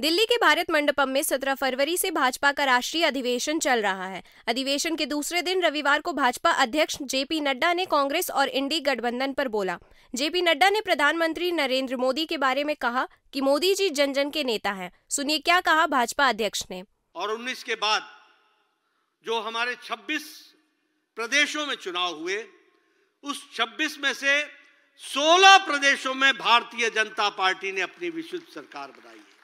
दिल्ली के भारत मंडपम में 17 फरवरी से भाजपा का राष्ट्रीय अधिवेशन चल रहा है अधिवेशन के दूसरे दिन रविवार को भाजपा अध्यक्ष जेपी नड्डा ने कांग्रेस और इंडी गठबंधन पर बोला जेपी नड्डा ने प्रधानमंत्री नरेंद्र मोदी के बारे में कहा कि मोदी जी जन जन के नेता हैं सुनिए क्या कहा भाजपा अध्यक्ष ने और उन्नीस के बाद जो हमारे छब्बीस प्रदेशों में चुनाव हुए उस छब्बीस में से सोलह प्रदेशों में भारतीय जनता पार्टी ने अपनी विशुद्ध सरकार बनाई है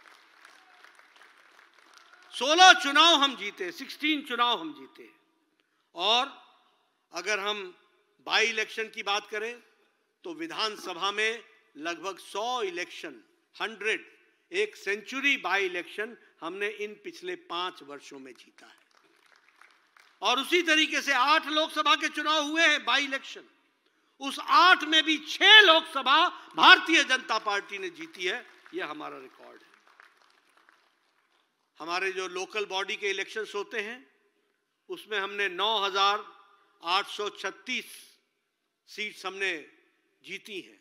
सोलह चुनाव हम जीते सिक्सटीन चुनाव हम जीते और अगर हम बाई इलेक्शन की बात करें तो विधानसभा में लगभग 100 इलेक्शन 100 एक सेंचुरी बाई इलेक्शन हमने इन पिछले पांच वर्षों में जीता है और उसी तरीके से आठ लोकसभा के चुनाव हुए हैं बाई इलेक्शन उस आठ में भी छह लोकसभा भारतीय जनता पार्टी ने जीती है यह हमारा रिकॉर्ड है हमारे जो लोकल बॉडी के इलेक्शंस होते हैं उसमें हमने 9,836 सीट्स हमने जीती हैं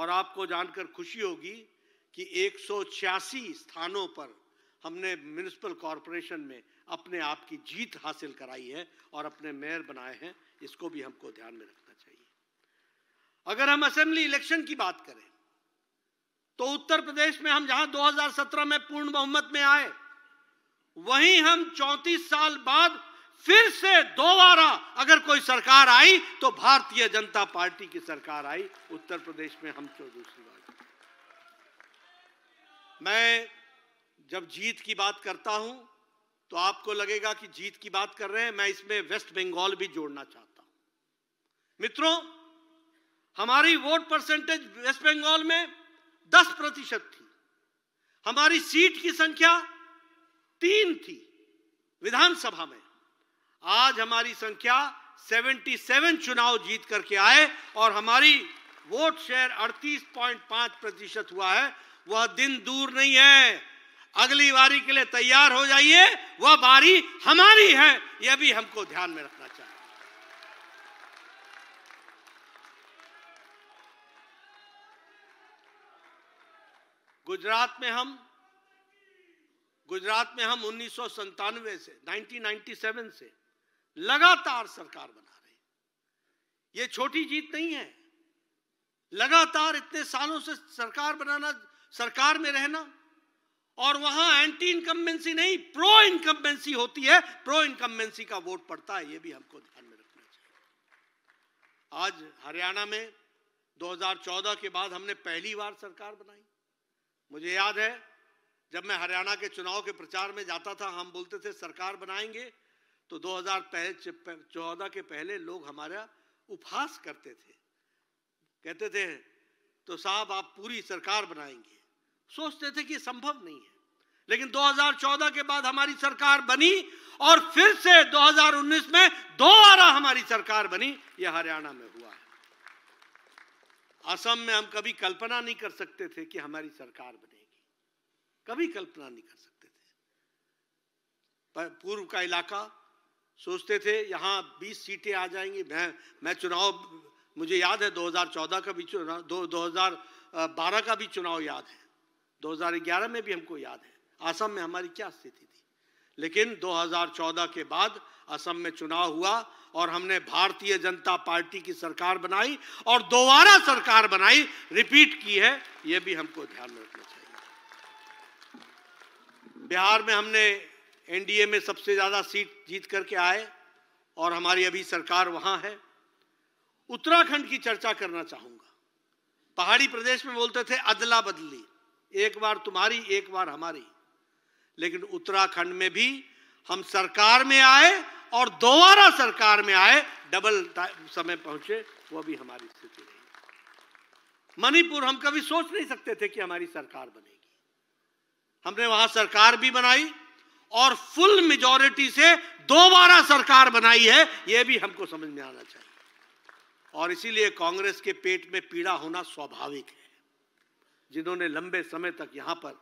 और आपको जानकर खुशी होगी कि छियासी स्थानों पर हमने म्यूनिसपल कॉरपोरेशन में अपने आप की जीत हासिल कराई है और अपने मेयर बनाए हैं इसको भी हमको ध्यान में रखना चाहिए अगर हम असेंबली इलेक्शन की बात करें तो उत्तर प्रदेश में हम जहां 2017 में पूर्ण बहुमत में आए वहीं हम चौंतीस साल बाद फिर से दोबारा अगर कोई सरकार आई तो भारतीय जनता पार्टी की सरकार आई उत्तर प्रदेश में हम क्यों तो दूसरी बार मैं जब जीत की बात करता हूं तो आपको लगेगा कि जीत की बात कर रहे हैं मैं इसमें वेस्ट बंगाल भी जोड़ना चाहता हूं मित्रों हमारी वोट परसेंटेज वेस्ट बंगाल में 10 प्रतिशत थी हमारी सीट की संख्या तीन थी विधानसभा में आज हमारी संख्या 77 चुनाव जीत करके आए और हमारी वोट शेयर 38.5 प्रतिशत हुआ है वह दिन दूर नहीं है अगली बारी के लिए तैयार हो जाइए वह बारी हमारी है यह भी हमको ध्यान में रखना चाहिए गुजरात में हम गुजरात में हम उन्नीस से नाइनटीन से लगातार सरकार बना रहे ये छोटी जीत नहीं है लगातार इतने सालों से सरकार बनाना सरकार में रहना और वहां एंटी इनकम्बेंसी नहीं प्रो इनकम्बेंसी होती है प्रो इनकम्बेंसी का वोट पड़ता है ये भी हमको ध्यान में रखना चाहिए आज हरियाणा में 2014 के बाद हमने पहली बार सरकार बनाई मुझे याद है जब मैं हरियाणा के चुनाव के प्रचार में जाता था हम बोलते थे सरकार बनाएंगे तो 2014 के पहले लोग हमारा उपहास करते थे कहते थे तो साहब आप पूरी सरकार बनाएंगे सोचते थे कि संभव नहीं है लेकिन 2014 के बाद हमारी सरकार बनी और फिर से 2019 में दोबारा हमारी सरकार बनी यह हरियाणा में हुआ है असम में हम कभी कल्पना नहीं कर सकते थे कि हमारी सरकार बनेगी कभी कल्पना नहीं कर सकते थे पूर्व का इलाका सोचते थे यहाँ 20 सीटें आ जाएंगी मैं मैं चुनाव मुझे याद है 2014 का भी चुनाव दो, 2012 का भी चुनाव याद है 2011 में भी हमको याद है असम में हमारी क्या स्थिति थी लेकिन 2014 के बाद असम में चुनाव हुआ और हमने भारतीय जनता पार्टी की सरकार बनाई और दोबारा सरकार बनाई रिपीट की है ये भी हमको ध्यान में रखना चाहिए बिहार में हमने एनडीए में सबसे ज़्यादा सीट जीत करके आए और हमारी अभी सरकार वहाँ है उत्तराखंड की चर्चा करना चाहूँगा पहाड़ी प्रदेश में बोलते थे अदला बदली एक बार तुम्हारी एक बार हमारी लेकिन उत्तराखंड में भी हम सरकार में आए और दोबारा सरकार में आए डबल समय पहुंचे वो भी हमारी स्थिति रही मणिपुर हम कभी सोच नहीं सकते थे कि हमारी सरकार बनेगी हमने वहां सरकार भी बनाई और फुल मेजोरिटी से दोबारा सरकार बनाई है यह भी हमको समझ में आना चाहिए और इसीलिए कांग्रेस के पेट में पीड़ा होना स्वाभाविक है जिन्होंने लंबे समय तक यहां पर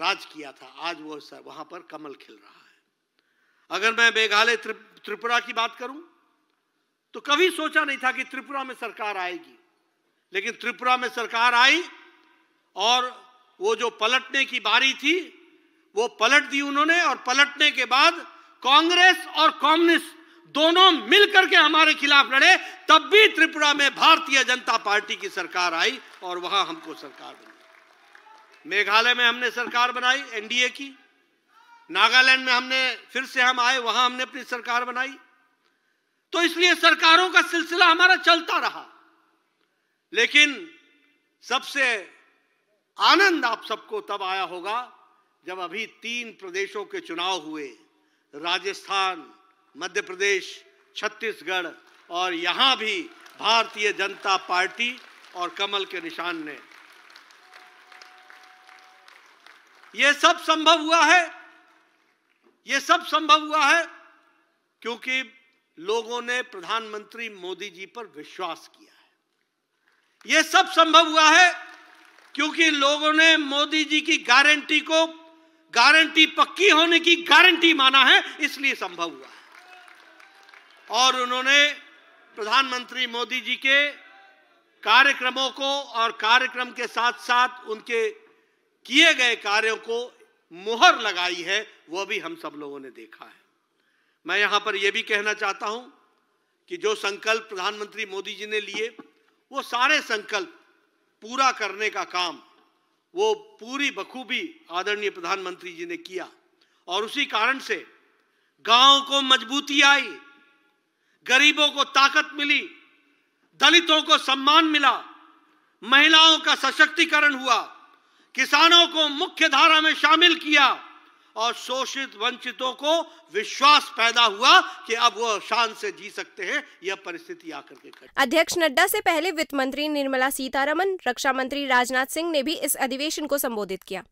राज किया था आज वो वहां पर कमल खिल रहा है अगर मैं मेघालय त्रिपुरा की बात करूं तो कभी सोचा नहीं था कि त्रिपुरा में सरकार आएगी लेकिन त्रिपुरा में सरकार आई और वो जो पलटने की बारी थी वो पलट दी उन्होंने और पलटने के बाद कांग्रेस और कम्युनिस्ट दोनों मिलकर के हमारे खिलाफ लड़े तब भी त्रिपुरा में भारतीय जनता पार्टी की सरकार आई और वहां हमको सरकार बनी मेघालय में हमने सरकार बनाई एनडीए की नागालैंड में हमने फिर से हम आए वहां हमने अपनी सरकार बनाई तो इसलिए सरकारों का सिलसिला हमारा चलता रहा लेकिन सबसे आनंद आप सबको तब आया होगा जब अभी तीन प्रदेशों के चुनाव हुए राजस्थान मध्य प्रदेश छत्तीसगढ़ और यहाँ भी भारतीय जनता पार्टी और कमल के निशान ने ये सब संभव हुआ है ये सब संभव हुआ है क्योंकि लोगों ने प्रधानमंत्री मोदी जी पर विश्वास किया है यह सब संभव हुआ है क्योंकि लोगों ने मोदी जी की गारंटी को गारंटी पक्की होने की गारंटी माना है इसलिए संभव हुआ और उन्होंने प्रधानमंत्री मोदी जी के कार्यक्रमों को और कार्यक्रम के साथ साथ उनके किए गए कार्यों को मोहर लगाई है वो भी हम सब लोगों ने देखा है मैं यहां पर यह भी कहना चाहता हूं कि जो संकल्प प्रधानमंत्री मोदी जी ने लिए वो सारे संकल्प पूरा करने का काम वो पूरी बखूबी आदरणीय प्रधानमंत्री जी ने किया और उसी कारण से गांव को मजबूती आई गरीबों को ताकत मिली दलितों को सम्मान मिला महिलाओं का सशक्तिकरण हुआ किसानों को मुख्य धारा में शामिल किया और शोषित वंचितों को विश्वास पैदा हुआ कि अब वो शान से जी सकते हैं यह परिस्थिति आकर के अध्यक्ष नड्डा से पहले वित्त मंत्री निर्मला सीतारमन रक्षा मंत्री राजनाथ सिंह ने भी इस अधिवेशन को संबोधित किया